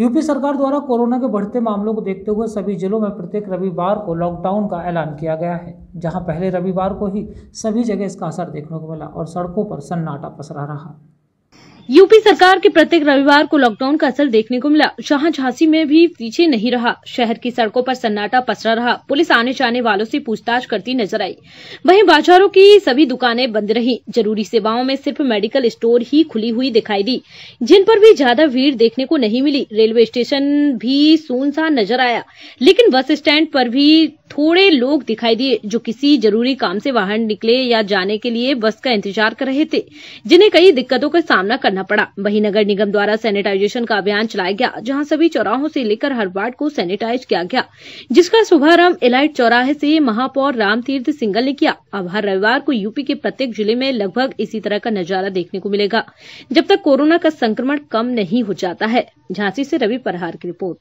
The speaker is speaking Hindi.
यूपी सरकार द्वारा कोरोना के बढ़ते मामलों को देखते हुए सभी जिलों में प्रत्येक रविवार को लॉकडाउन का ऐलान किया गया है जहां पहले रविवार को ही सभी जगह इसका असर देखने को मिला और सड़कों पर सन्नाटा पसरा रहा यूपी सरकार के प्रत्येक रविवार को लॉकडाउन का असर देखने को मिला जहां झांसी में भी पीछे नहीं रहा शहर की सड़कों पर सन्नाटा पसरा रहा पुलिस आने जाने वालों से पूछताछ करती नजर आई वहीं बाजारों की सभी दुकानें बंद रही जरूरी सेवाओं में सिर्फ मेडिकल स्टोर ही खुली हुई दिखाई दी जिन पर भी ज्यादा भीड़ देखने को नहीं मिली रेलवे स्टेशन भी सुनसान नजर आया लेकिन बस स्टैंड पर भी थोड़े लोग दिखाई दिए जो किसी जरूरी काम से बाहर निकले या जाने के लिए बस का इंतजार कर रहे थे जिन्हें कई दिक्कतों का सामना करना करना पड़ा वहीं नगर निगम द्वारा सैनिटाइजेशन का अभियान चलाया गया जहां सभी चौराहों से लेकर हर वार्ड को सैनिटाइज किया गया जिसका शुभारंभ इलाइट चौराहे से महापौर रामतीर्थ सिंगल ने किया अब हर रविवार को यूपी के प्रत्येक जिले में लगभग इसी तरह का नजारा देखने को मिलेगा जब तक कोरोना का संक्रमण कम नहीं हो जाता है झांसी से रवि परहार की रिपोर्ट